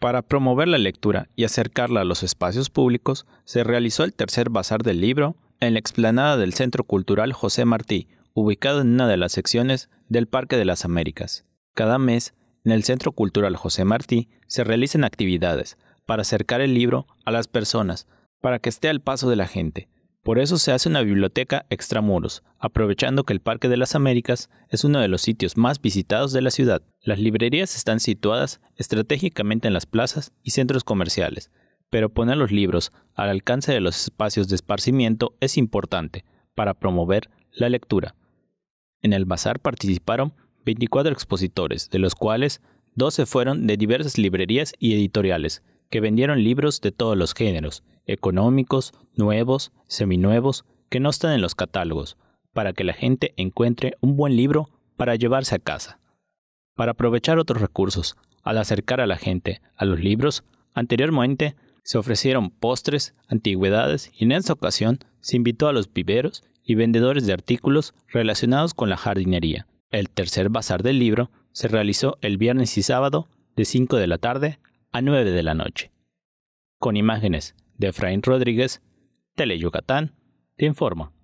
Para promover la lectura y acercarla a los espacios públicos, se realizó el tercer bazar del libro en la explanada del Centro Cultural José Martí, ubicado en una de las secciones del Parque de las Américas. Cada mes, en el Centro Cultural José Martí se realizan actividades para acercar el libro a las personas, para que esté al paso de la gente, por eso se hace una biblioteca extramuros, aprovechando que el Parque de las Américas es uno de los sitios más visitados de la ciudad. Las librerías están situadas estratégicamente en las plazas y centros comerciales, pero poner los libros al alcance de los espacios de esparcimiento es importante para promover la lectura. En el bazar participaron 24 expositores, de los cuales 12 fueron de diversas librerías y editoriales, que vendieron libros de todos los géneros, económicos, nuevos, seminuevos, que no están en los catálogos, para que la gente encuentre un buen libro para llevarse a casa. Para aprovechar otros recursos, al acercar a la gente a los libros, anteriormente se ofrecieron postres, antigüedades y en esta ocasión se invitó a los viveros y vendedores de artículos relacionados con la jardinería. El tercer bazar del libro se realizó el viernes y sábado de 5 de la tarde a 9 de la noche, con imágenes de Efraín Rodríguez, Tele Yucatán, te informa.